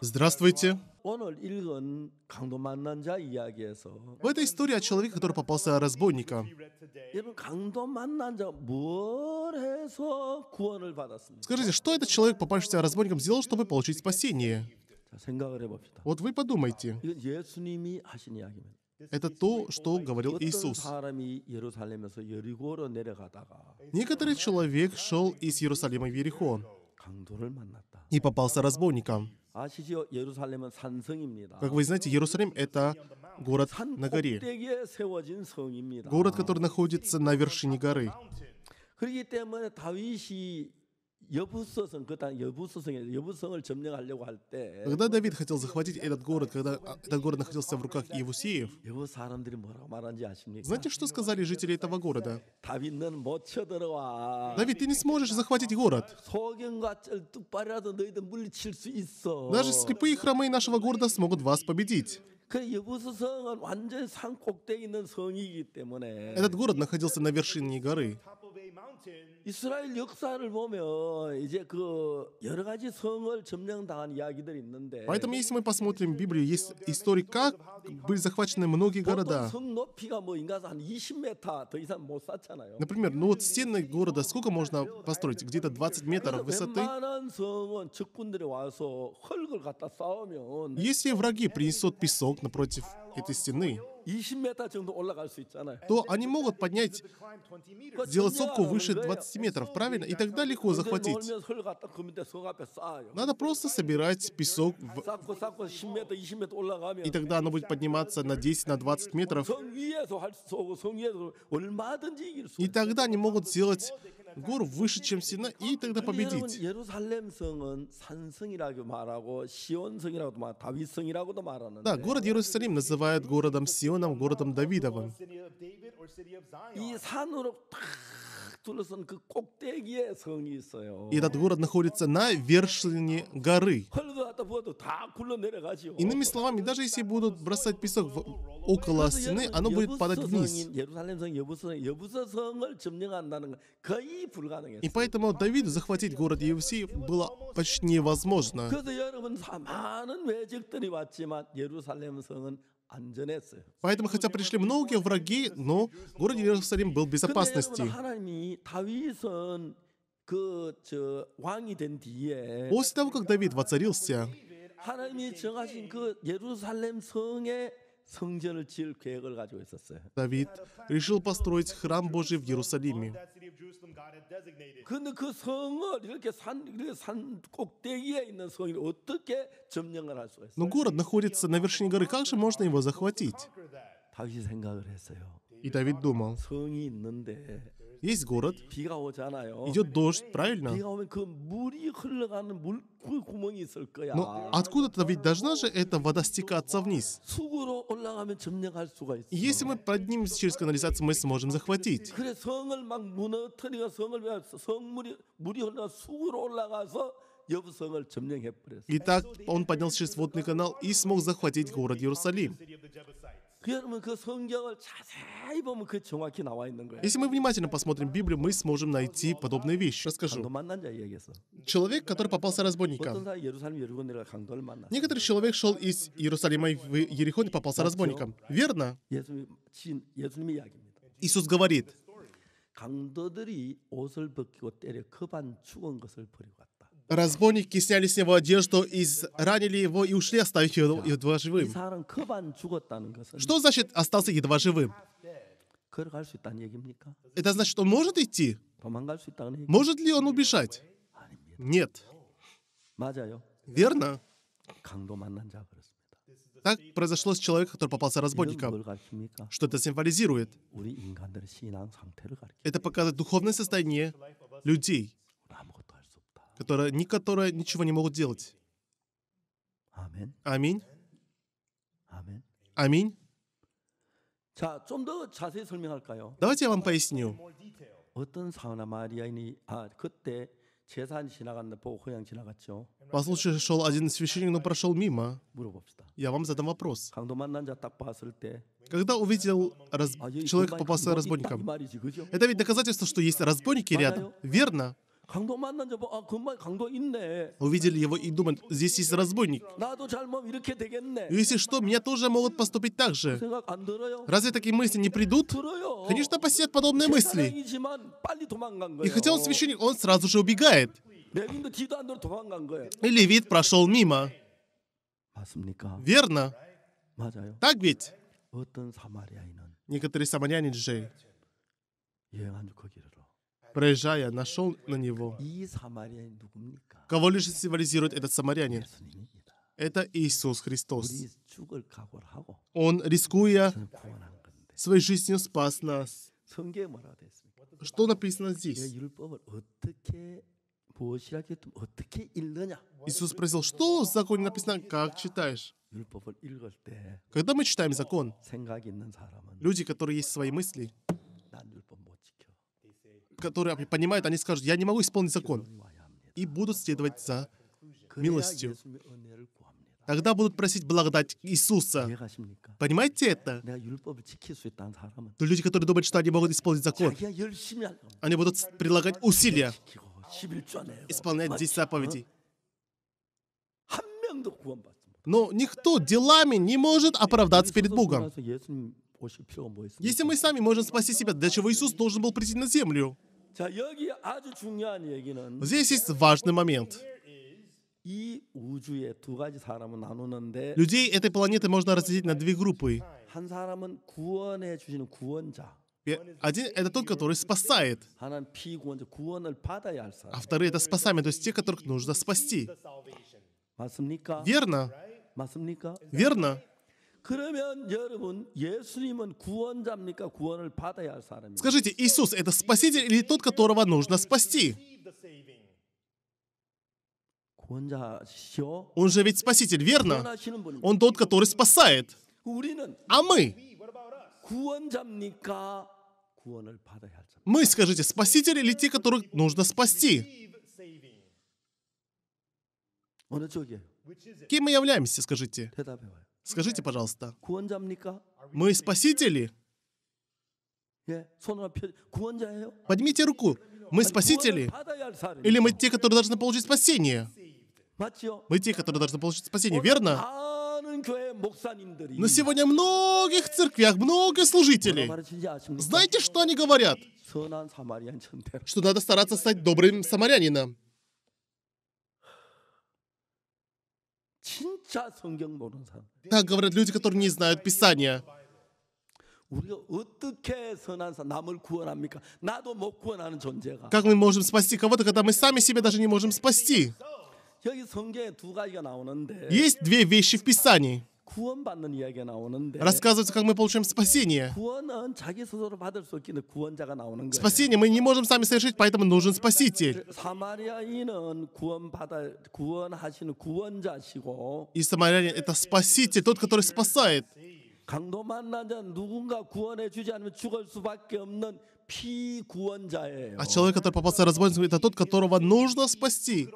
Здравствуйте. В этой истории о человеке, который попался разбойника. Скажите, что этот человек, попавшийся разбойником, сделал, чтобы получить спасение? Вот вы подумайте. Это то, что говорил Иисус. Некоторый человек шел из Иерусалима в Ерехо и попался разбойником. Как вы знаете, Иерусалим — это город на горе. Город, который находится на вершине горы. Когда Давид хотел захватить этот город, когда этот город находился в руках Иевусеев, знаете, что сказали жители этого города? Давид, ты не сможешь захватить город. Даже слепые хромы нашего города смогут вас победить. Этот город находился на вершине горы. 이스라엘 역사를 보면 이제 그 여러 가지 성을 점령당한 이야기들이 있는데. Поэтому если мы посмотрим Библию, есть истории, как были захвачены многие города. 성 높이가 뭐 인가서 한 20m 더 이상 못 쌓잖아요. Например, ну вот стены города сколько можно построить? Где-то 20 метров высоты. Если враги принесут песок напротив этой стены, 20m 올라갈 수 있잖아요. то они могут поднять, сделать сопку выше 20 метров, правильно? И тогда легко захватить. Надо просто собирать песок, в... и тогда оно будет подниматься на 10, на 20 метров. И тогда они могут сделать гор выше, чем сина и тогда победить. Да, город Иерусалим называют городом Сионом, городом Давидовым. И этот город находится на вершине горы. Иными словами, даже если будут бросать песок в, около стены, оно будет падать вниз. И поэтому Давиду захватить город Евсей было почти невозможно. Поэтому, хотя пришли многие враги, но город Иерусалим был в безопасности. После того, как Давид воцарился, Давид решил построить храм Божий в Иерусалиме. Но город находится на вершине горы, как же можно его захватить? И Давид думал, есть город, идет дождь, правильно? Но откуда-то ведь должна же эта вода стекаться вниз. И если мы поднимемся через канализацию, мы сможем захватить. Итак, он поднялся через водный канал и смог захватить город Иерусалим. Если мы внимательно посмотрим Библию, мы сможем найти подобные вещи. Расскажу. Человек, который попался разбойником. Некоторый человек шел из Иерусалима в Ерихон и попался разбойником. Верно? Иисус говорит, 강도들이 옷을 벗기고 때려 그반 죽은 것을 버리고 갔다. Разбойники сняли с него одежду, из... ранили его и ушли, оставив его едва живым. Что значит «остался едва живым»? Это значит, он может идти? Может ли он убежать? Нет. Верно? Так произошло с человеком, который попался разбойником. Что это символизирует? Это показывает духовное состояние людей которые, ни которые ничего не могут делать. Аминь. Аминь. Давайте я вам поясню. По случаю шел один священник, но прошел мимо. Я вам задам вопрос. Когда увидел раз... человека, попался разбойником, это ведь доказательство, что есть разбойники рядом, верно? Увидели его и думают, здесь есть разбойник. Если что, меня тоже могут поступить так же. Разве такие мысли не придут? Конечно, посетят подобные мысли. И хотя он священник, он сразу же убегает. И левит прошел мимо. Верно? Так ведь? Некоторые самаряне же проезжая, нашел на него. Кого лишь символизирует этот самарянин? Это Иисус Христос. Он, рискуя своей жизнью, спас нас. Что написано здесь? Иисус спросил, что в законе написано, как читаешь? Когда мы читаем закон, люди, которые есть свои мысли, которые понимают, они скажут, я не могу исполнить закон. И будут следовать за милостью. Тогда будут просить благодать Иисуса. Понимаете это? То люди, которые думают, что они могут исполнить закон, они будут прилагать усилия исполнять 10 заповедей. Но никто делами не может оправдаться перед Богом. Если мы сами можем спасти себя, для чего Иисус должен был прийти на землю? Здесь есть важный момент. Людей этой планеты можно разделить на две группы. Один — это тот, который спасает. А вторые — это спасами, то есть те, которых нужно спасти. Верно? Верно? 그러면 여러분 예수님은 구원자입니까? 구원을 받아야 할 사람입니까? Скажите, Иисус это спаситель или тот, которого нужно спасти? Он же ведь спаситель, верно? Он тот, который спасает. А мы? Мы, скажите, спасители или те, которых нужно спасти? Кем мы являемся, скажите? Скажите, пожалуйста, мы спасители? Поднимите руку. Мы спасители? Или мы те, которые должны получить спасение? Мы те, которые должны получить спасение, верно? Но сегодня в многих церквях много служителей. Знаете, что они говорят? Что надо стараться стать добрым самарянином. Так говорят люди, которые не знают Писания. Как мы можем спасти кого-то, когда мы сами себя даже не можем спасти? Есть две вещи в Писании. Рассказывается, как мы получаем спасение. Спасение мы не можем сами совершить, поэтому нужен Спаситель. И самарянин — это Спаситель, тот, который спасает. 강도 만나자 누군가 구원해 주지 않으면 죽을 수밖에 없는 피구원자예요. А человек, который попался в это тот, которого нужно спасти.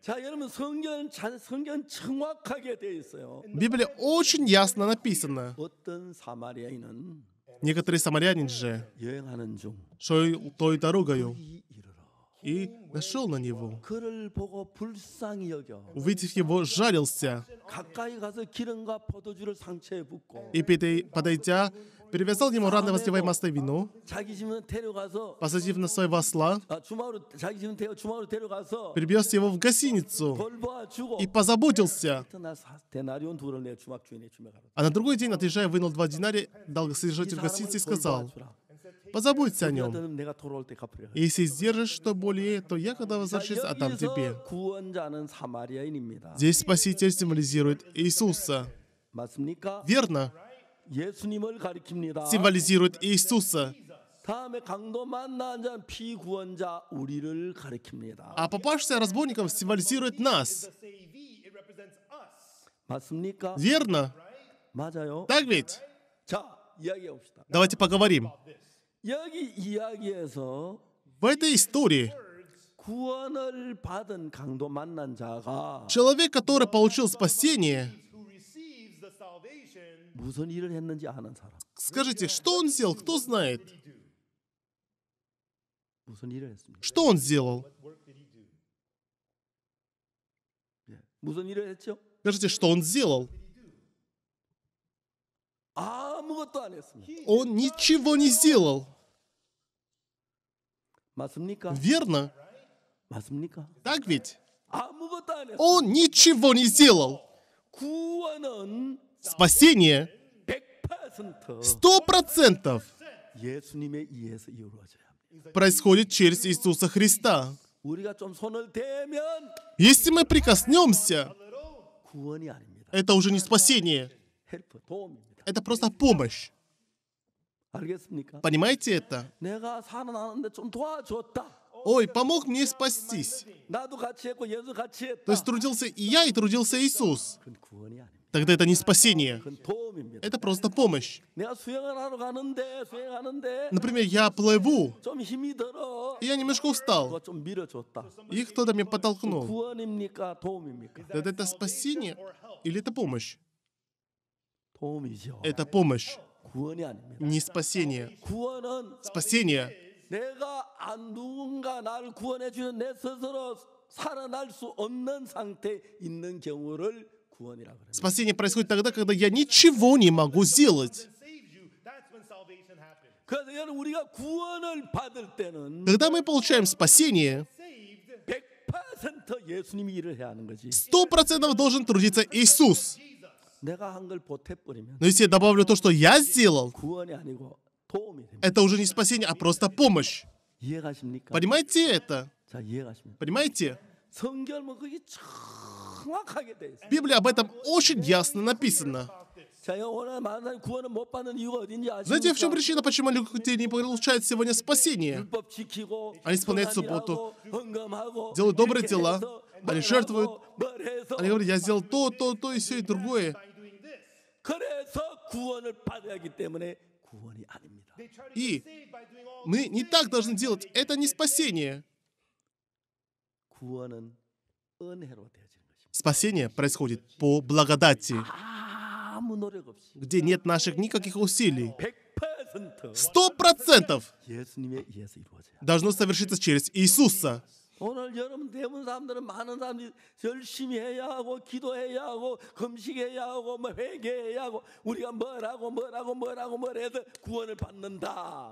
자, 여러분 성경 성경 정확하게 돼 있어요. Библия очень ясно написана. 어떤 사마리아인은 некоторый самарянин же шел той дорогою и нашел на него. Увидев его, жарился. И подойдя, перевязал ему раны, возливая масло вину, посадив на своего осла, перевез его в гостиницу а, и позаботился. А на другой день, отъезжая, вынул два динария, дал содержателю гостиницы и сказал, позаботься о нем. Если сдержишь что более, то я, когда возвращусь, отдам тебе. Здесь Спаситель символизирует Иисуса. Верно? символизирует Иисуса. А попавшийся разбойником символизирует нас. Верно? Так ведь? Давайте поговорим. В этой истории человек, который получил спасение, Скажите, что он сделал? Кто знает? Что он сделал? Скажите, что он сделал? Он ничего не сделал. Верно? Так ведь? Он ничего не сделал спасение. Сто процентов происходит через Иисуса Христа. Если мы прикоснемся, это уже не спасение. Это просто помощь. Понимаете это? Ой, помог мне спастись. То есть трудился и я, и трудился Иисус тогда это не спасение. Это просто помощь. Например, я плыву, и я немножко устал. И кто-то меня подтолкнул. Тогда это спасение или это помощь? Это помощь, не спасение. Спасение — Спасение происходит тогда, когда я ничего не могу сделать. Когда мы получаем спасение, сто процентов должен трудиться Иисус. Но если я добавлю то, что я сделал, это уже не спасение, а просто помощь. Понимаете это? Понимаете? Библия об этом очень ясно написано. Знаете, в чем причина, почему люди не получают сегодня спасение? Они исполняют субботу, делают добрые дела, они жертвуют, они говорят, я сделал то, то, то и все, и другое. И мы не так должны делать. Это не спасение. Спасение происходит по благодати, где нет наших никаких усилий. Сто процентов должно совершиться через Иисуса.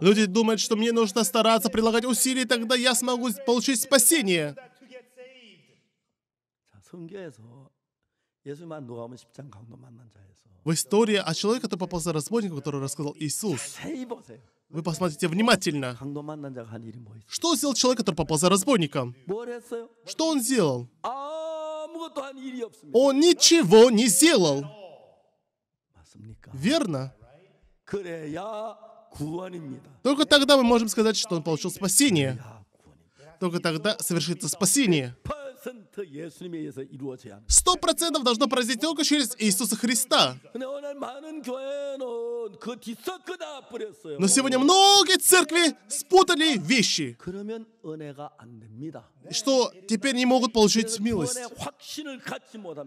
Люди думают, что мне нужно стараться прилагать усилия, тогда я смогу получить спасение. В истории о человеке, который попал за разбойника, который рассказал Иисус. Вы посмотрите внимательно. Что сделал человек, который попал за разбойником? Что он сделал? Он ничего не сделал. Верно? Только тогда мы можем сказать, что он получил спасение. Только тогда совершится спасение. Сто процентов должно произойти только через Иисуса Христа. Но сегодня многие церкви спутали вещи, что теперь не могут получить милость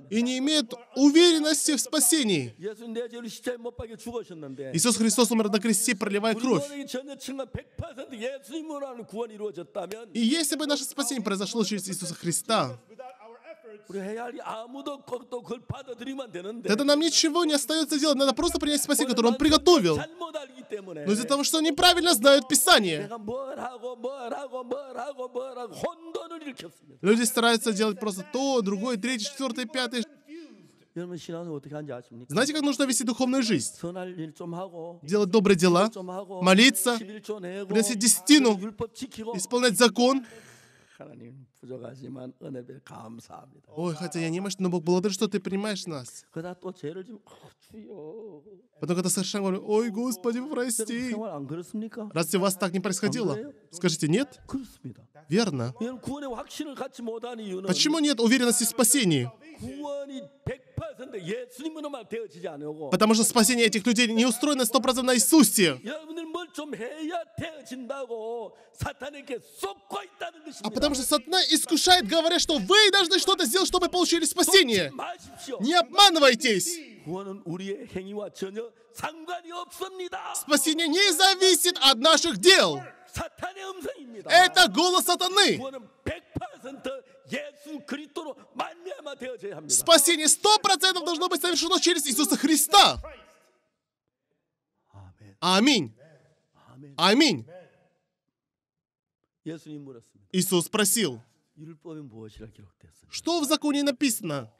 и не имеют уверенности в спасении. Иисус Христос умер на кресте, проливая кровь. И если бы наше спасение произошло через Иисуса Христа, Тогда нам ничего не остается делать, надо просто принять спасение, которое Он приготовил. Но из-за того, что они правильно знают Писание. Люди стараются делать просто то, другое, третье, четвертое, пятое. Знаете, как нужно вести духовную жизнь? Делать добрые дела, молиться, приносить десятину, исполнять закон, 하나님 부족하지만 은혜를 감사합니다. Ой, хотя я не мощь, но Бог благодарю, что ты принимаешь нас. 그다 또 죄를 지면 주여. Потом когда совершаем, говорим, ой, Господи, прости. 안 그렇습니까? Разве у вас так не происходило? Скажите, нет? 그렇습니다. Верно. 구원의 확신을 갖지 못한 이유는 Почему нет уверенности в спасении? 구원이 100 Потому что спасение этих людей не устроено стопроцентно на Иисусе. А потому что сатана искушает, говоря, что вы должны что-то сделать, чтобы получили спасение. Не обманывайтесь. Спасение не зависит от наших дел. Это голос сатаны. Спасение сто процентов должно быть совершено через Иисуса Христа. Аминь. Аминь. Иисус спросил, что в законе написано?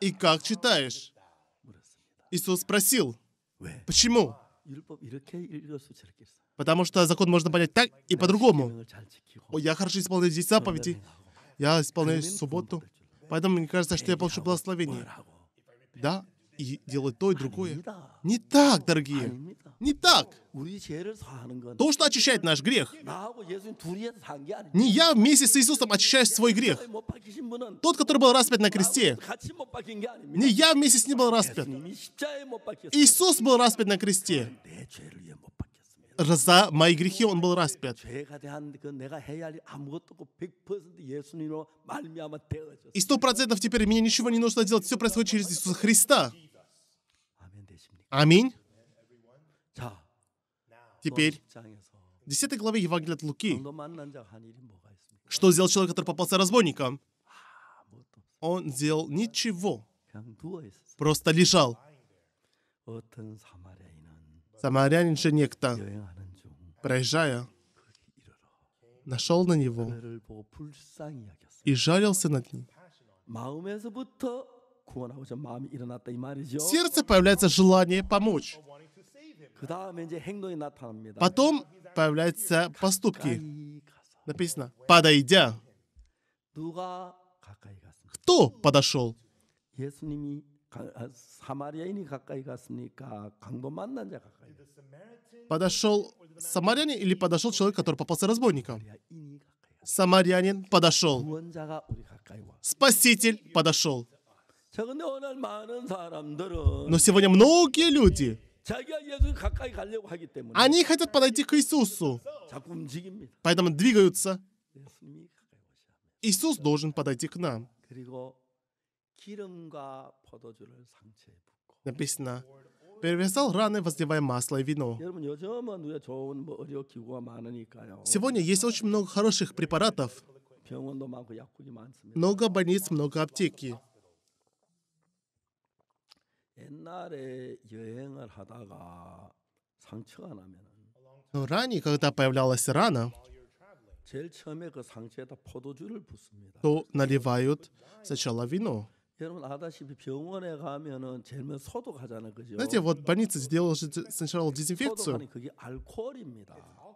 И как читаешь? Иисус спросил, почему? Потому что закон можно понять так и по-другому. О, я хорошо исполняю здесь заповеди. Я исполняю субботу. Поэтому мне кажется, что я получу благословение. Да, и делать то и другое. Не так, дорогие. Не так. То, что очищает наш грех. Не я вместе с Иисусом очищаю свой грех. Тот, который был распят на кресте. Не я вместе с ним был распят. Иисус был распят на кресте за мои грехи он был распят. И сто процентов теперь мне ничего не нужно делать, все происходит через Иисуса Христа. Аминь. Теперь, в 10 главе Евангелия от Луки, что сделал человек, который попался разбойником? Он сделал ничего. Просто лежал. Самарянин же некто, проезжая, нашел на него и жалился над ним. сердце появляется желание помочь. Потом появляются поступки. Написано, подойдя. Кто подошел? Подошел самарянин или подошел человек, который попался разбойником? Самарянин подошел. Спаситель подошел. Но сегодня многие люди, они хотят подойти к Иисусу, поэтому двигаются. Иисус должен подойти к нам. Написано, перевязал раны, возливая масло и вино. Сегодня есть очень много хороших препаратов, много больниц, много аптеки. Но ранее, когда появлялась рана, то наливают сначала вино. Знаете, вот больница сделала сначала дезинфекцию,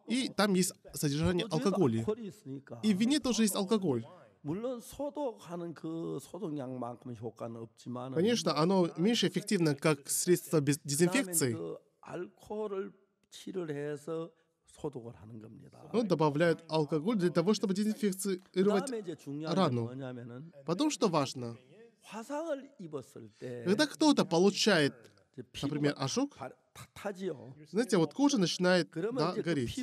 и там есть содержание алкоголя. И в вине тоже есть алкоголь. Конечно, оно меньше эффективно как средство дезинфекции. Он добавляет алкоголь для того, чтобы дезинфицировать рану. Потом что важно? Когда кто-то получает, например, ожог, знаете, вот кожа начинает да, гореть.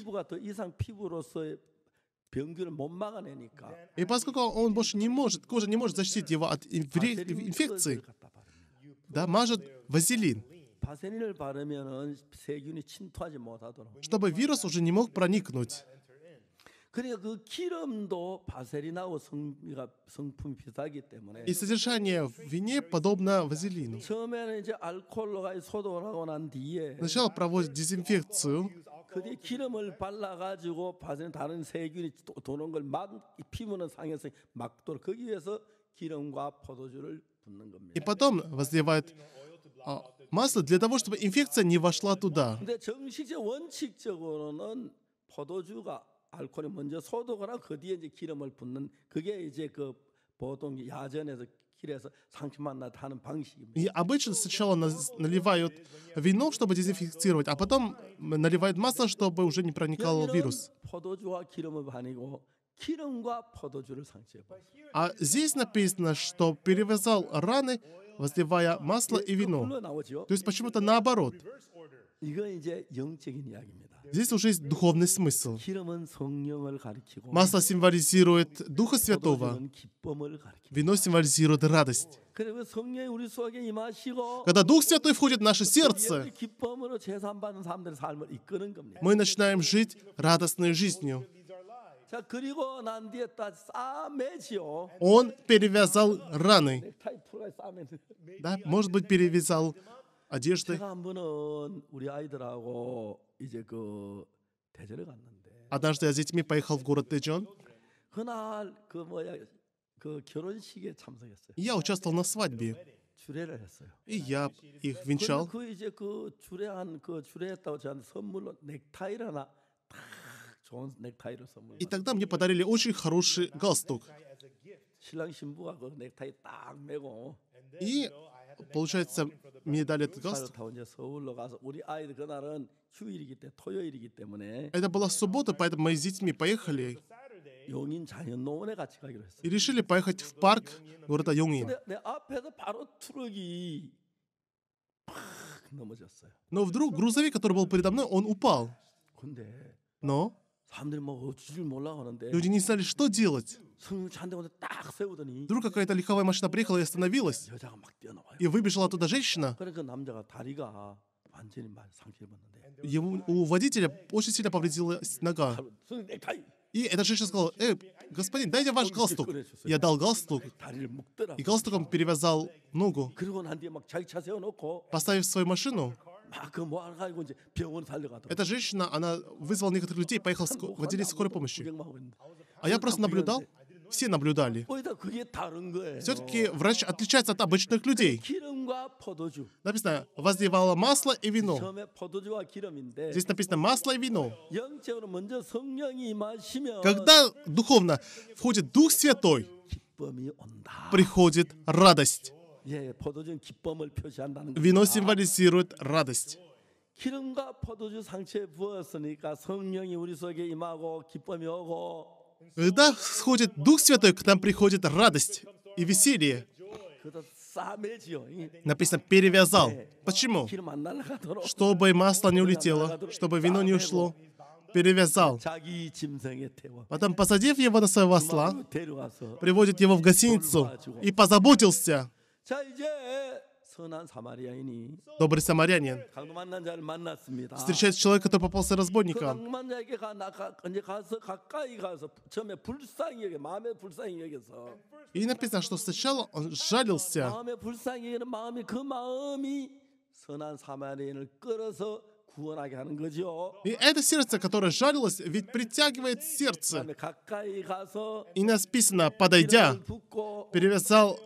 И поскольку он больше не может, кожа не может защитить его от инфекции, да, мажет вазелин, чтобы вирус уже не мог проникнуть. И содержание в вине подобно вазелину. Сначала проводят дезинфекцию, 그뒤에 기름을 발라가지고 바지는 다른 세균이 도는 걸 막, 피부는 상해서 막도록 거기 위해서 기름과 포도주를 붓는 겁니다. И потом возливают а, масло для того, чтобы инфекция не вошла туда. 근데 정식적 원칙적으로는 포도주가 알코올이 먼저 소독을 하고 그 뒤에 이제 기름을 붓는 그게 이제 그 보통 야전에서 길에서 상큼한 나 방식입니다. И обычно сначала наливают вино, чтобы дезинфицировать, а потом наливают масло, чтобы уже не проникал вирус. 포도주와 기름을 반이고 기름과 포도주를 상치해. А здесь написано, что перевязал раны, возливая масло и вино. То есть почему-то наоборот. 이건 이제 영적인 이야기입니다. Здесь уже есть духовный смысл. Масло символизирует Духа Святого. Вино символизирует радость. Когда Дух Святой входит в наше сердце, мы начинаем жить радостной жизнью. Он перевязал раны. Да, может быть, перевязал одежды. Однажды я с детьми поехал в город Дэджон. Я участвовал на свадьбе. И я их венчал. И тогда мне подарили очень хороший галстук. И получается, мне дали этот галстук. Это была суббота, поэтому мы с детьми поехали и решили поехать в парк города Йонгин. Но вдруг грузовик, который был передо мной, он упал. Но Люди не знали, что делать. Вдруг какая-то лиховая машина приехала и остановилась. И выбежала оттуда женщина. Ему, у водителя очень сильно повредилась нога. И эта женщина сказала, «Эй, господин, дайте ваш галстук». Я дал галстук, и галстуком перевязал ногу. Поставив свою машину, эта женщина, она вызвала некоторых людей, поехала в отделение скорой помощи. А я просто наблюдал, все наблюдали. Все-таки врач отличается от обычных людей. Написано, возливала масло и вино. Здесь написано масло и вино. Когда духовно входит Дух Святой, приходит радость. Вино символизирует радость. Когда сходит Дух Святой, к нам приходит радость и веселье. Написано «перевязал». Почему? Чтобы масло не улетело, чтобы вино не ушло. Перевязал. Потом, посадив его на своего осла, приводит его в гостиницу и позаботился Добрый самарянин встречает человека, который попался разбойником. И написано, что сначала он жалился. И это сердце, которое жалилось, ведь притягивает сердце. И написано, подойдя, перевязал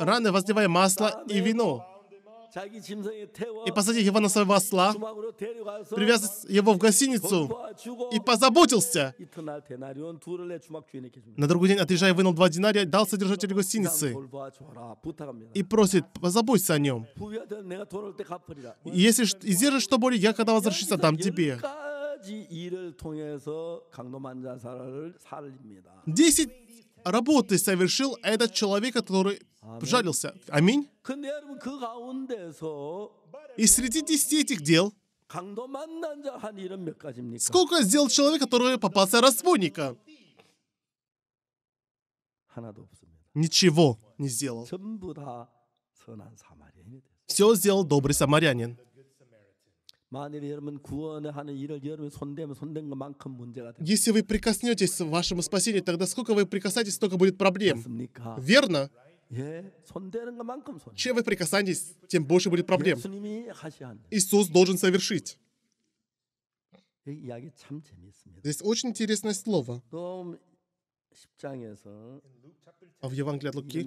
раны воздевай масло и вино, и посади его на своего осла, привяз его в гостиницу и позаботился. На другой день, отъезжая, вынул два динария, дал содержателю гостиницы и просит, позаботься о нем. Если издержишь что более, я когда возвращусь, отдам тебе. Десять работы совершил этот человек, который жалился. Аминь. И среди десяти этих дел сколько сделал человек, который попался разбойника? Ничего не сделал. Все сделал добрый самарянин. Если вы прикоснетесь к вашему спасению, тогда сколько вы прикасаетесь, столько будет проблем. Верно? Чем вы прикасаетесь, тем больше будет проблем. Иисус должен совершить. Здесь очень интересное слово. А в Евангелии от Луки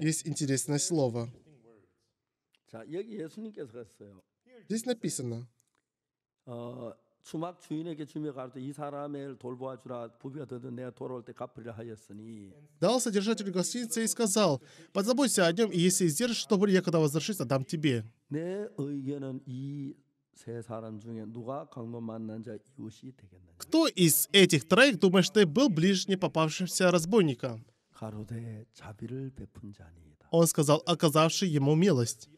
есть интересное слово. Здесь написано, 추막 주인에게 주며 가로되 이 사람을 돌보아 주라 부비가 되던 내가 돌아올 때 갚으리라 하였으니 Дал содержатель гостиницы и сказал, «Подзаботься о нем, и если сдержишь, то я, когда возвращусь, отдам тебе». 내 의견은 이 사람 중에 누가 강도 만난 자 이웃이 되겠느냐 Кто из этих троих, думаешь, ты был ближний попавшимся разбойника? 가로되 자비를 베푼 자니이다 Он сказал, оказавший ему милость.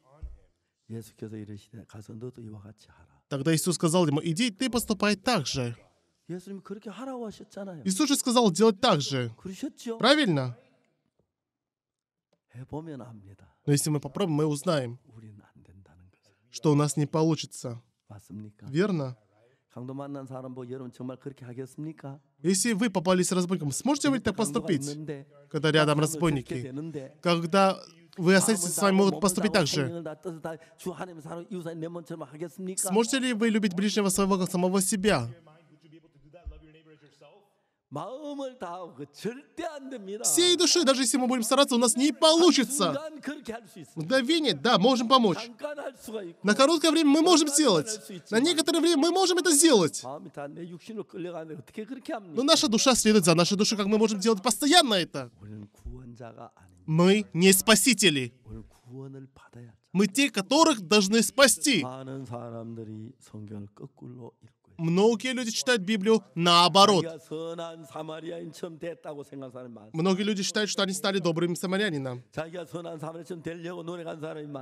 Тогда Иисус сказал ему, иди, ты поступай так же. Иисус же сказал делать так же. Правильно? Но если мы попробуем, мы узнаем, что у нас не получится. Верно? Если вы попались разбойником, сможете вы так поступить, когда рядом разбойники? Когда вы а останетесь с вами, могут поступить так же. Сможете ли вы любить ближнего своего, как самого себя? Всей души, даже если мы будем стараться, у нас не получится. Мгновение, да, можем помочь. На короткое время мы можем сделать. На некоторое время мы можем это сделать. Но наша душа следует за нашей душой, как мы можем делать постоянно это. Мы не спасители. Мы те, которых должны спасти. Многие люди читают Библию наоборот. Многие люди считают, что они стали добрым самарянином.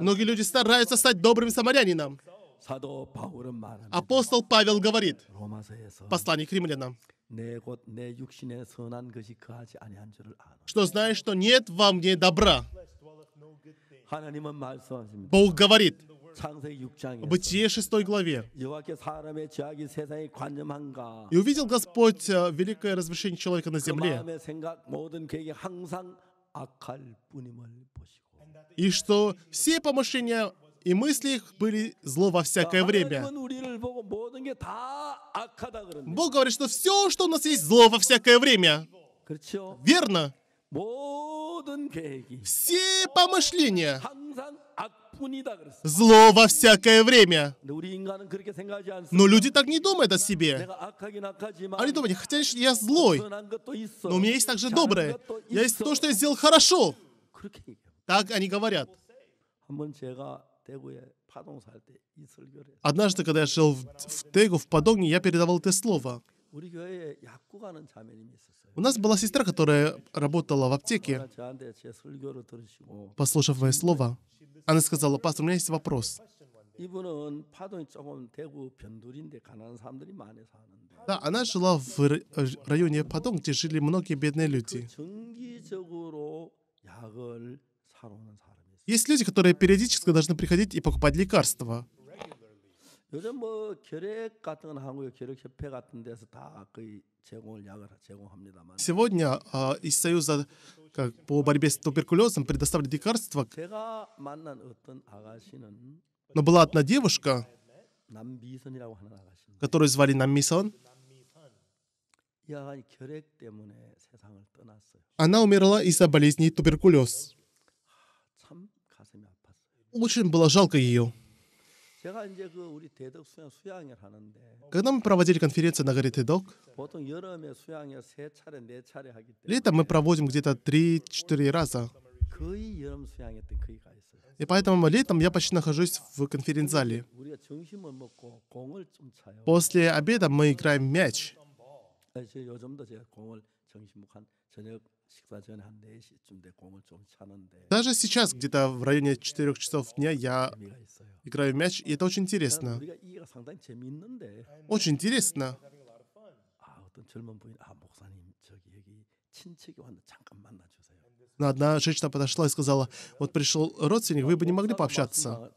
Многие люди стараются стать добрым самарянином. Апостол Павел говорит, послание к римлянам, что знаешь, что нет во мне добра. Бог говорит в Бытие 6 главе. «И увидел Господь э, великое разрешение человека на земле, и что все помышления и мысли их были зло во всякое время. Бог говорит, что все, что у нас есть, зло во всякое время. Верно? все помышления. Зло во всякое время. Но люди так не думают о себе. Они думают, хотя я злой, но у меня есть также доброе. Я есть то, что я сделал хорошо. Так они говорят. Однажды, когда я жил в, в Тегу, в Подогне, я передавал это слово. У нас была сестра, которая работала в аптеке. Послушав мое слово, она сказала, пастор, у меня есть вопрос. Да, она жила в районе Падон, где жили многие бедные люди. Есть люди, которые периодически должны приходить и покупать лекарства. 요즘 뭐 결핵 같은 건 한국의 결핵 협회 같은 데서 다 거의 제공을 약을 제공합니다만. Сегодня а, из Союза как, по борьбе с туберкулезом предоставляют лекарства. 제가 만난 어떤 아가씨는 но была одна девушка, которую звали Наммисон. Она умерла из-за болезни туберкулез. Очень было жалко ее. Когда мы проводили конференцию на горе Тедок, летом мы проводим где-то 3-4 раза. И поэтому летом я почти нахожусь в конференц-зале. После обеда мы играем мяч. Даже сейчас, где-то в районе 4 часов дня, я играю в мяч, и это очень интересно. Очень интересно. Но одна женщина подошла и сказала, вот пришел родственник, вы бы не могли пообщаться?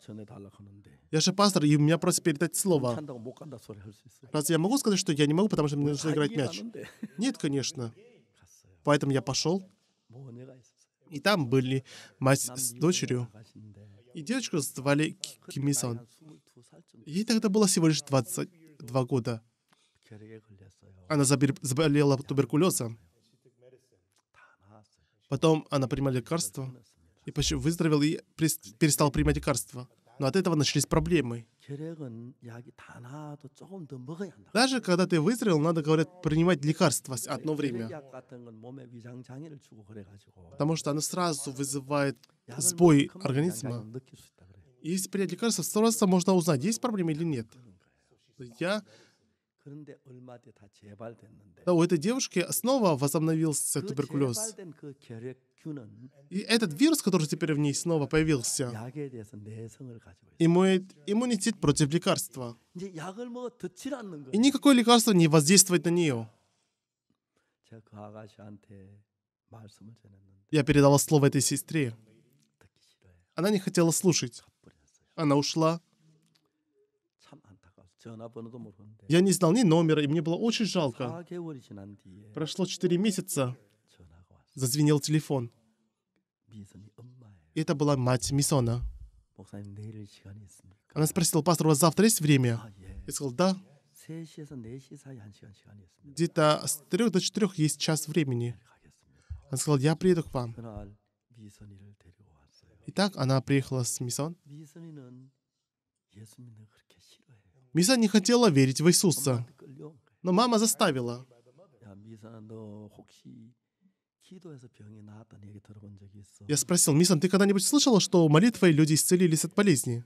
Я же пастор, и меня просят передать слово. Разве я могу сказать, что я не могу, потому что мне нужно а, играть мяч? Нет, конечно. Поэтому я пошел, и там были мать с дочерью. И девочку звали Ким Сон. Ей тогда было всего лишь 22 года. Она заболела туберкулезом. Потом она принимала лекарства и почти выздоровел и перестал принимать лекарства. Но от этого начались проблемы. Даже когда ты вызрел, надо, говорят, принимать лекарства одно время. Потому что оно сразу вызывает сбой организма. если принять лекарство сразу можно узнать, есть проблемы или нет. Я да, у этой девушки снова возобновился туберкулез. И этот вирус, который теперь в ней снова появился, имеет иммунитет против лекарства. И никакое лекарство не воздействует на нее. Я передала слово этой сестре. Она не хотела слушать. Она ушла. Я не знал ни номера, и мне было очень жалко. Прошло четыре месяца зазвенел телефон. И это была мать Мисона. Она спросила, пастор, у вас завтра есть время? Я сказал, да. Где-то с трех до четырех есть час времени. Она сказала, я приеду к вам. Итак, она приехала с Мисон. Мисон не хотела верить в Иисуса, но мама заставила. Я спросил, Мисан, ты когда-нибудь слышала, что молитвой люди исцелились от болезни?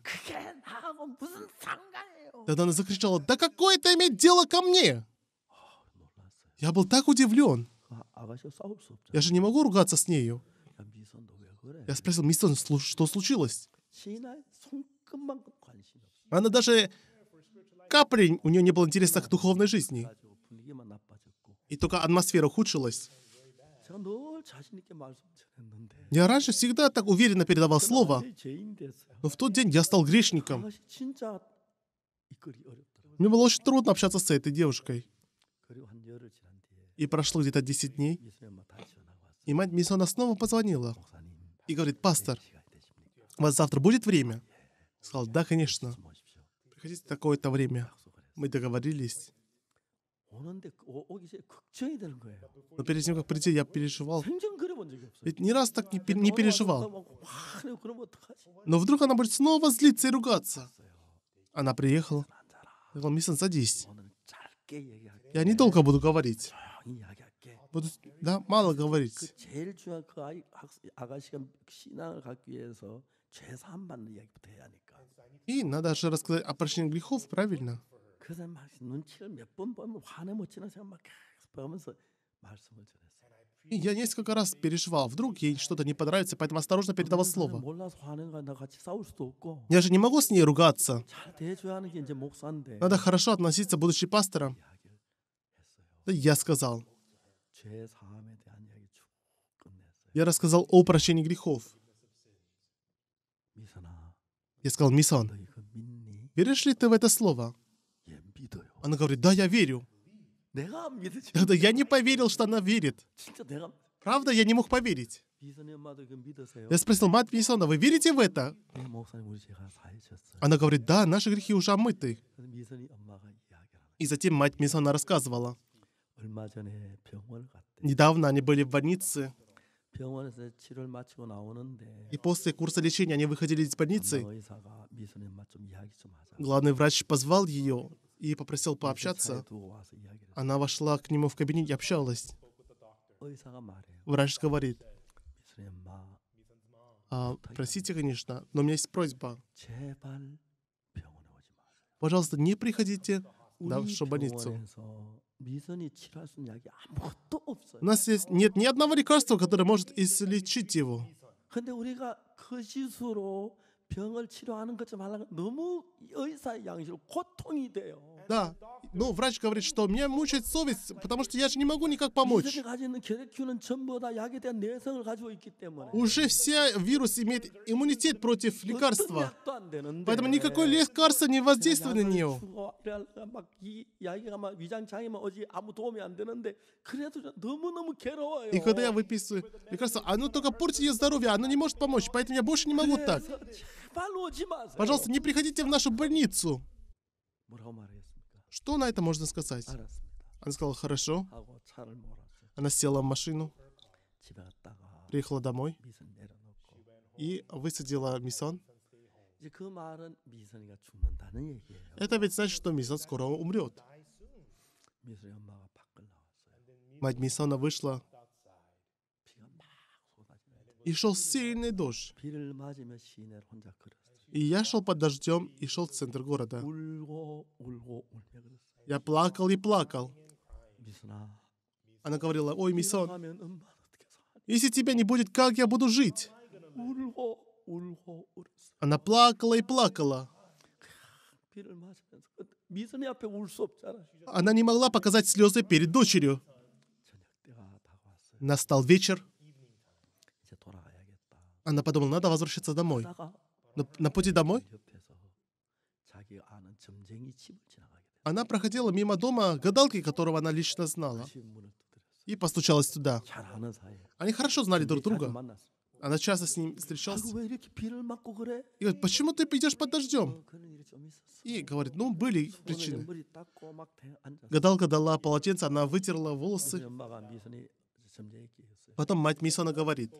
Тогда она закричала, да какое это имеет дело ко мне? Я был так удивлен. А, а я же не могу ругаться с нею. Я спросил, Мисан, что случилось? Она даже капли у нее не было интереса к духовной жизни. И только атмосфера ухудшилась. Я раньше всегда так уверенно передавал слово, но в тот день я стал грешником. Мне было очень трудно общаться с этой девушкой. И прошло где-то 10 дней, и мать Мисона снова позвонила и говорит, «Пастор, у вас завтра будет время?» Сказал, «Да, конечно. Приходите такое-то время». Мы договорились. Но перед тем, как прийти, я переживал. Ведь ни раз так не, не переживал. Но вдруг она будет снова злиться и ругаться. Она приехала. Я говорил, Мисан, садись. Я недолго буду говорить. Буду, да, мало говорить. И надо же рассказать о прощении грехов, правильно? 그래서 막 눈치를 몇번 보면 화내못지나 제가 막 계속 보면서 Я несколько раз переживал, вдруг ей что-то не понравится, поэтому осторожно передавал слово. Я же не могу с ней ругаться. Надо хорошо относиться, будучи пастором. Я сказал. Я рассказал о прощении грехов. Я сказал, Мисон, веришь ли ты в это слово? Она говорит, да, я верю. Тогда я не поверил, что она верит. Правда, я не мог поверить. Я спросил, мать Мисона, вы верите в это? Она говорит, да, наши грехи уже омыты. И затем мать Мисона рассказывала. Недавно они были в больнице. И после курса лечения они выходили из больницы. Главный врач позвал ее и попросил пообщаться, она вошла к нему в кабинет и общалась. Врач говорит, а, простите, конечно, но у меня есть просьба. Пожалуйста, не приходите да, нашу больницу. У нас есть, нет ни одного лекарства, которое может излечить его. 병을 치료하는 것 좀 하려면 너무 의사의 양식으로 고통이 돼요. Да. Ну, врач говорит, что меня мучает совесть, потому что я же не могу никак помочь. Уже все вирус имеет иммунитет против лекарства. Поэтому никакой лекарство не воздействует на нее. И когда я выписываю лекарство, оно только портит ее здоровье, оно не может помочь, поэтому я больше не могу так. Пожалуйста, не приходите в нашу больницу. Что на это можно сказать? Она сказала, хорошо. Она села в машину, приехала домой и высадила Мисон. Это ведь значит, что Мисон скоро умрет. Мать Мисона вышла, и шел сильный дождь. И я шел под дождем и шел в центр города. Я плакал и плакал. Она говорила, ой, Мисон, если тебя не будет, как я буду жить? Она плакала и плакала. Она не могла показать слезы перед дочерью. Настал вечер. Она подумала, надо возвращаться домой на, на пути домой она проходила мимо дома гадалки, которого она лично знала, и постучалась туда. Они хорошо знали друг друга. Она часто с ним встречалась. И говорит, почему ты идешь под дождем? «Ну, и говорит, ну, были причины. Гадалка дала полотенце, она вытерла волосы. Потом мать Мисона говорит,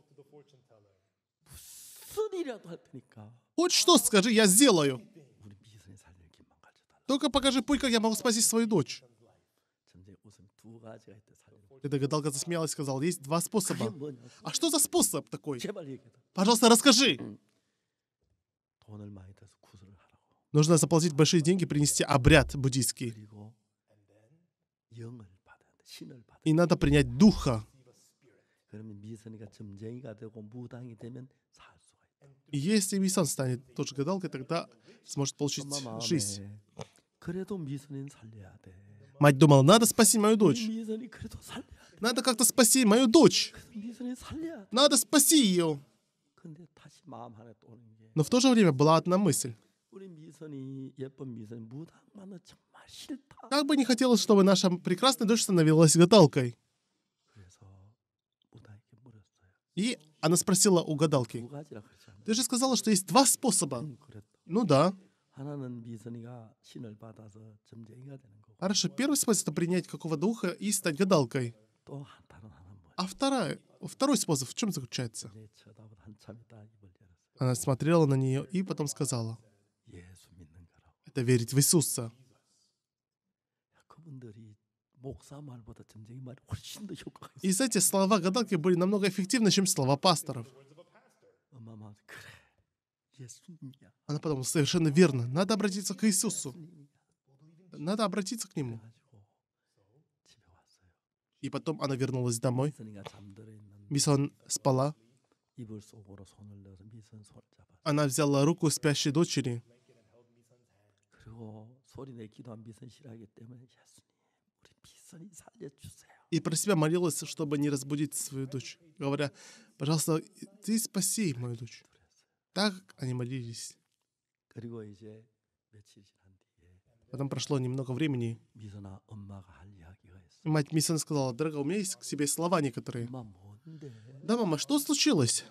Хоть что скажи, я сделаю. Только покажи путь, как я могу спасти свою дочь. Ты гадалка засмеялась и сказала: есть два способа. А что за способ такой? Пожалуйста, расскажи. Нужно заплатить большие деньги, принести обряд буддийский. И надо принять духа если Мисон станет же гадалкой, тогда сможет получить жизнь. Мать думала, надо спасти мою дочь. Надо как-то спасти мою дочь. Надо спасти ее. Но в то же время была одна мысль. Как бы не хотелось, чтобы наша прекрасная дочь становилась гадалкой. И она спросила у гадалки, «Ты же сказала, что есть два способа». «Ну да». Хорошо, первый способ — это принять какого духа и стать гадалкой. А вторая, второй способ в чем заключается? Она смотрела на нее и потом сказала, «Это верить в Иисуса». И эти слова гадалки были намного эффективнее, чем слова пасторов. А она подумала, совершенно верно, надо обратиться к Иисусу. Надо обратиться к Нему. И потом она вернулась домой. Мисон спала. Она взяла руку спящей дочери. И про себя молилась, чтобы не разбудить свою дочь, говоря, пожалуйста, ты спаси мою дочь. Так они молились. Потом прошло немного времени. Мать Мисон сказала, дорогая, у меня есть к тебе слова некоторые. Да, мама, что случилось?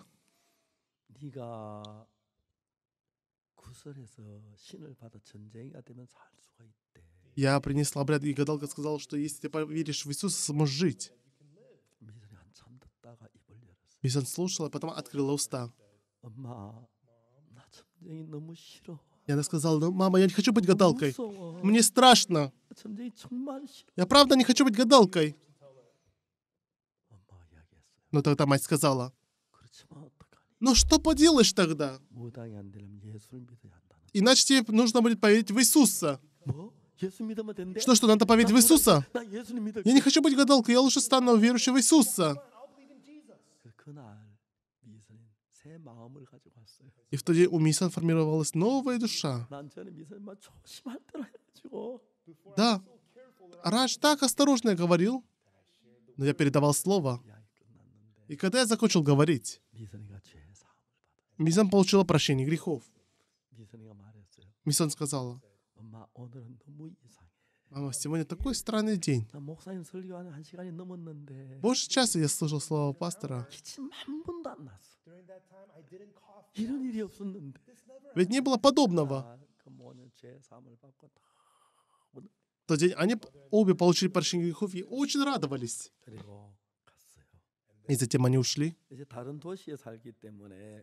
Я принесла обряд, и гадалка сказала, что если ты поверишь в Иисуса, сможешь жить. Мисан слушала, а потом открыла уста. И она сказала, «Ну, мама, я не хочу быть гадалкой. Мне страшно. Я правда не хочу быть гадалкой. Но тогда мать сказала, "Но «Ну, что поделаешь тогда? Иначе тебе нужно будет поверить в Иисуса. Что, что, надо поверить в Иисуса? Я не хочу быть гадалкой, я лучше стану верующим в Иисуса. И в тот день у Мисан формировалась новая душа. Да, Раш так осторожно говорил, но я передавал слово. И когда я закончил говорить, Мисан получила прощение грехов. Мисан сказала, Мама, сегодня такой странный день. Больше часа я слышал слова пастора. Ведь не было подобного. тот день они обе получили прощение грехов и очень радовались. И затем они ушли.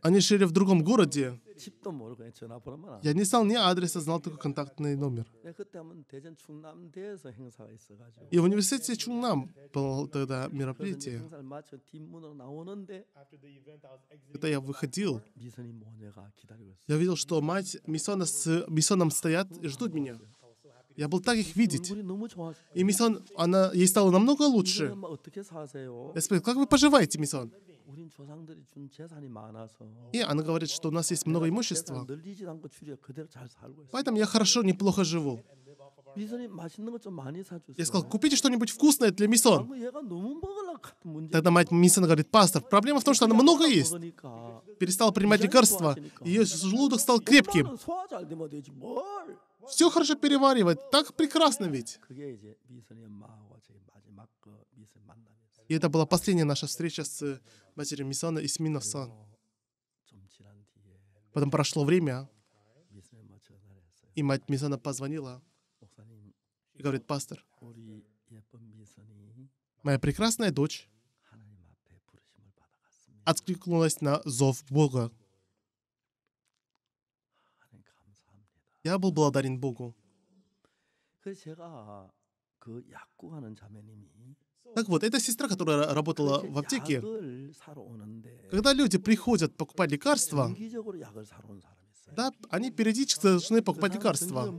Они жили в другом городе. Я не знал ни адреса, знал только контактный номер. И в университете Чунgnам было тогда мероприятие. Когда я выходил, я видел, что мать Мисона с Мисоном стоят и ждут меня. Я был так их видеть. И Мисон, она, ей стало намного лучше. Я спросил, как вы поживаете, Мисон? И она говорит, что у нас есть много имущества. Поэтому я хорошо, неплохо живу. Я сказал, купите что-нибудь вкусное для Мисон. Тогда мать Мисон говорит, пастор, проблема в том, что она много есть. Перестала принимать лекарства, ее желудок стал крепким. Все хорошо переваривать. Так прекрасно ведь. А и это была последняя наша встреча с э, матерью Мисана и Сминов Сан. Потом прошло время, и мать Мисана позвонила и говорит, пастор, моя прекрасная дочь откликнулась на зов Бога. Я был благодарен Богу. Так вот, эта сестра, которая работала в аптеке, когда люди приходят покупать лекарства, да, они периодически должны покупать лекарства.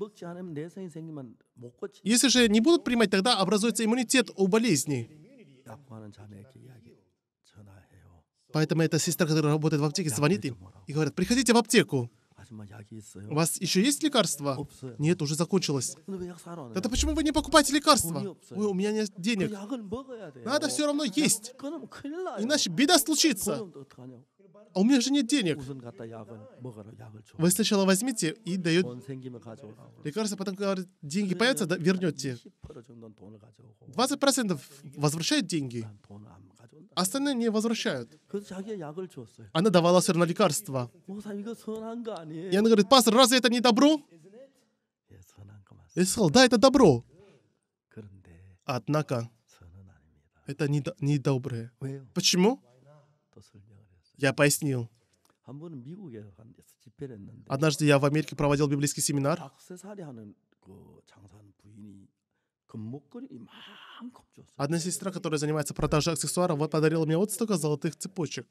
Если же не будут принимать, тогда образуется иммунитет у болезни. Поэтому эта сестра, которая работает в аптеке, звонит им и говорит, приходите в аптеку. У вас еще есть лекарства? Нет, уже закончилось. Тогда ну, почему вы не покупаете лекарства? Ну, Ой, у меня нет денег. Надо все равно есть. Иначе беда случится. А у меня же нет денег. Вы сначала возьмите и дает лекарство, потом говорит, деньги появятся, да, вернете. 20% возвращает деньги остальные не возвращают. Она давала все равно лекарства. И она говорит, пастор, разве это не добро? Я сказал, да, это добро. Однако, это не, не Почему? Я пояснил. Однажды я в Америке проводил библейский семинар. Одна сестра, которая занимается продажей аксессуаров, вот подарила мне вот столько золотых цепочек.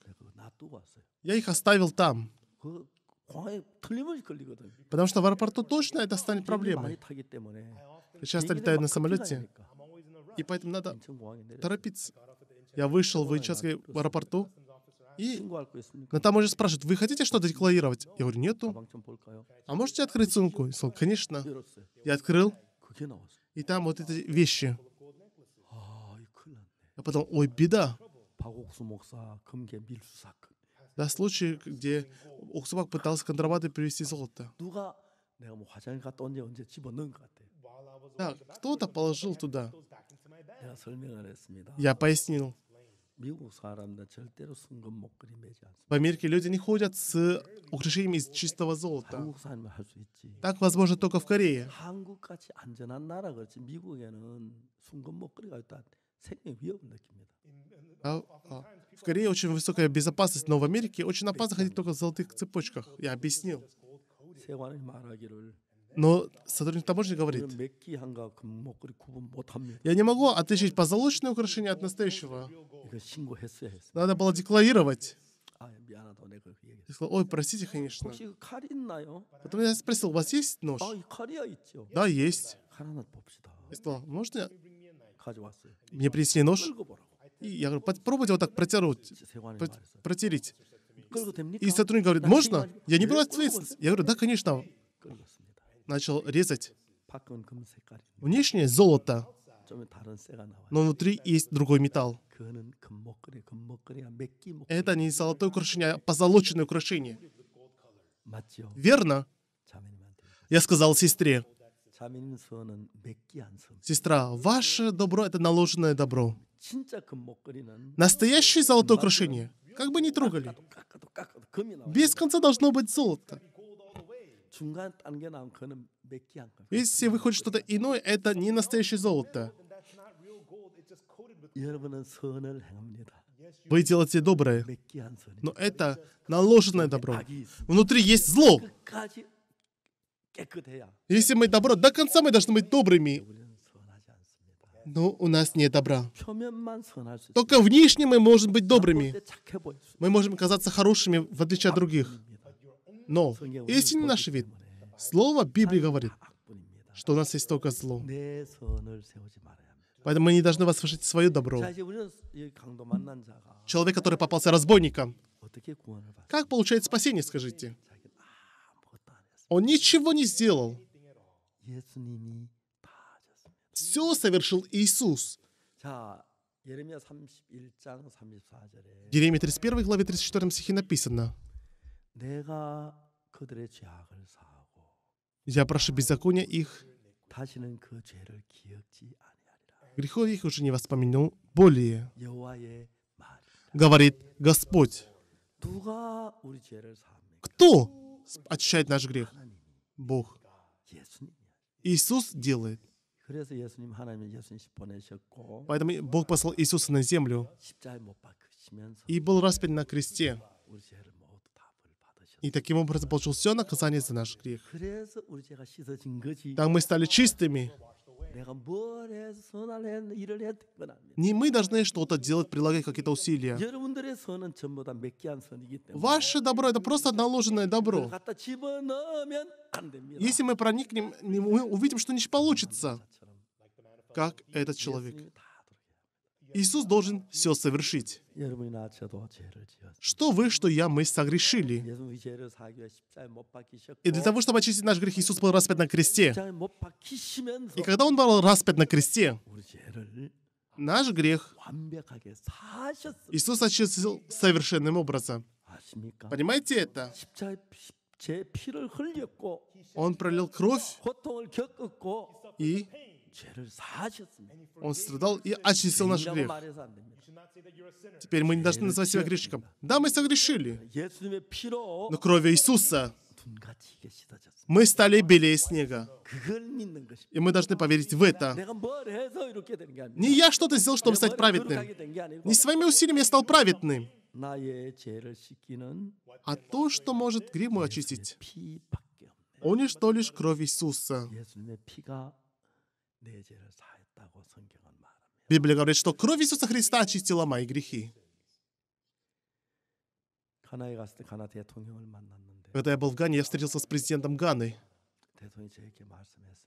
Я их оставил там. Потому что в аэропорту точно это станет проблемой. Я часто летаю на самолете, и поэтому надо торопиться. Я вышел в Ичатской аэропорту, и на там уже спрашивают, вы хотите что-то декларировать? Я говорю, нету. А, «А можете открыть сумку? Я сказал, конечно. Я открыл, и там вот эти вещи. Я а потом, ой, беда. Да, случай, где Уксубак пытался контрабандой привезти золото. Да, кто-то положил туда. Я пояснил. В Америке люди не ходят с украшениями из чистого золота. Так возможно только в Корее. А, а. В Корее очень высокая безопасность, но в Америке очень опасно ходить только в золотых цепочках. Я объяснил. Но сотрудник таможни говорит, я не могу отличить позолоченное украшение от настоящего. Надо было декларировать. Я сказал, ой, простите, конечно. Потом я спросил, у вас есть нож? А, да, есть. Я сказал, можно Э, мне принесли нож, и я говорю, попробуйте вот так протянуть, протереть. И сотрудник говорит, можно? Я не брал ответственность. Я говорю, да, конечно. Начал резать. Внешнее золото, но внутри есть другой металл. А Это не золотое украшение, а позолоченное украшение. Верно? Я сказал сестре, Сестра, ваше добро — это наложенное добро. Настоящее золотое украшение, как бы не трогали. Без конца должно быть золото. Если вы хотите что-то иное, это не настоящее золото. Вы делаете доброе, но это наложенное добро. Внутри есть зло. Если мы добро, до конца мы должны быть добрыми. Но у нас нет добра. Только внешне мы можем быть добрыми. Мы можем казаться хорошими, в отличие от других. Но если не наш вид, слово Библии говорит, что у нас есть только зло. Поэтому мы не должны возвышать свое добро. Человек, который попался разбойником, как получает спасение, скажите? Он ничего не сделал. Все совершил Иисус. Еремия 31 главе 34 стихе написано. Я прошу беззакония их. Грехов их уже не воспомянул более. Говорит Господь. Кто очищает наш грех. Бог. Иисус делает. Поэтому Бог послал Иисуса на землю и был распят на кресте. И таким образом получил все наказание за наш грех. Так мы стали чистыми. Не мы должны что-то делать, прилагать какие-то усилия. Ваше добро — это просто наложенное добро. Если мы проникнем, мы увидим, что ничего получится, как этот человек. Иисус должен все совершить. Что вы, что я, мы согрешили. И для того, чтобы очистить наш грех, Иисус был распят на кресте. И когда Он был распят на кресте, наш грех Иисус очистил совершенным образом. Понимаете это? Он пролил кровь и он страдал и очистил наш грех. Теперь мы не должны называть себя грешником. Да, мы согрешили, но кровью Иисуса мы стали белее снега. И мы должны поверить в это. Не я что-то сделал, чтобы стать праведным. Не своими усилиями я стал праведным. А то, что может грех мой очистить, он и что лишь кровь Иисуса. Библия говорит, что кровь Иисуса Христа очистила мои грехи. Когда я был в Гане, я встретился с президентом Ганы.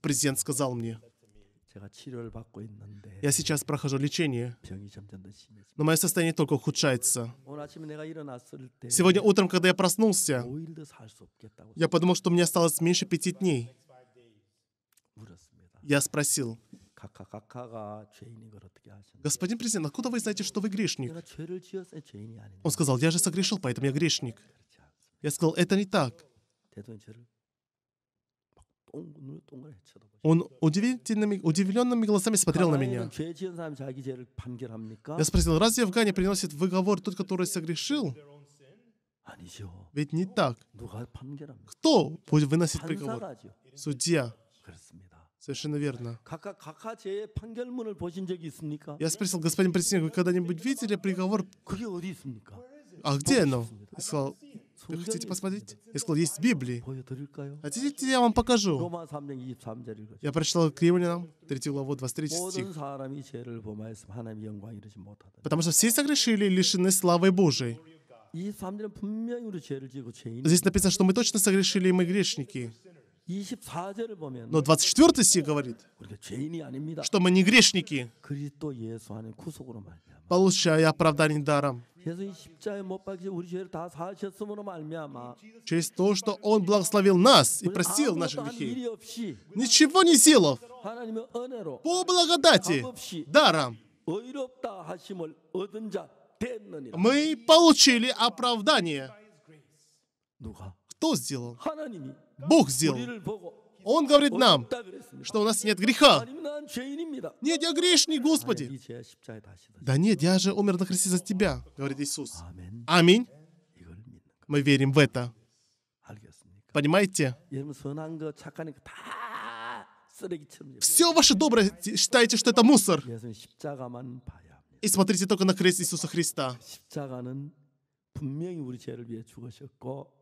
Президент сказал мне, я сейчас прохожу лечение, но мое состояние только ухудшается. Сегодня утром, когда я проснулся, я подумал, что мне осталось меньше пяти дней. Я спросил, «Господин президент, откуда вы знаете, что вы грешник?» Он сказал, «Я же согрешил, поэтому я грешник». Я сказал, «Это не так». Ну, он удивительными, удивленными глазами смотрел на меня. Я спросил, разве в Гане приносит выговор тот, который согрешил? А Ведь не так. Кто будет выносить приговор? Судья. Совершенно верно. Я спросил, господин президент, вы когда-нибудь видели приговор? А где оно? Я сказал, вы хотите посмотреть? Я сказал, есть в Библии. Хотите, я вам покажу? Я прочитал к Римлянам 3 главу 23 стих. Потому что все согрешили и лишены славы Божией. Здесь написано, что мы точно согрешили, и мы грешники. Но 24 стих говорит, что мы не грешники, получая оправдание даром. Через то, что Он благословил нас и простил наши грехи. Ничего не силов, по благодати, даром. Мы получили оправдание. Кто сделал? Бог сделал. Он говорит нам, что у нас нет греха. Нет, я грешный, Господи. Да нет, я же умер на Христе за Тебя, говорит Иисус. Аминь. Мы верим в это. Понимаете? Все ваше доброе считаете, что это мусор. И смотрите только на крест Иисуса Христа.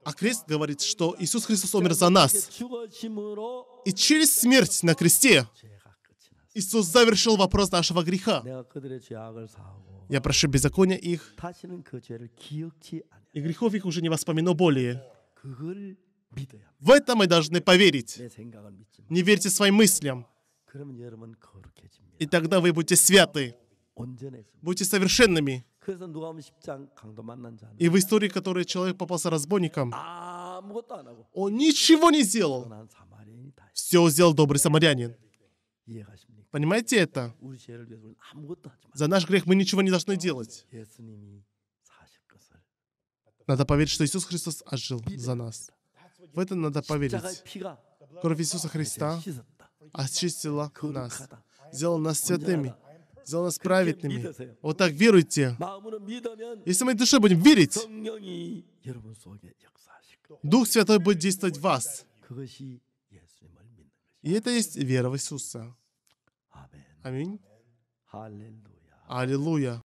А крест говорит, что Иисус Христос умер за нас. И через смерть на кресте Иисус завершил вопрос нашего греха. Я прошу беззакония их, и грехов их уже не воспомяну более. В это мы должны поверить. Не верьте своим мыслям. И тогда вы будете святы. Будьте совершенными. И в истории, которой человек попался разбойником, он ничего не сделал. Все сделал добрый самарянин. Понимаете это? За наш грех мы ничего не должны делать. Надо поверить, что Иисус Христос ожил за нас. В это надо поверить. Кровь Иисуса Христа очистила нас, сделала нас святыми за нас праведными. Вот так веруйте. Если мы в будем верить, Дух Святой будет действовать в вас. И это есть вера в Иисуса. Аминь. Аллилуйя.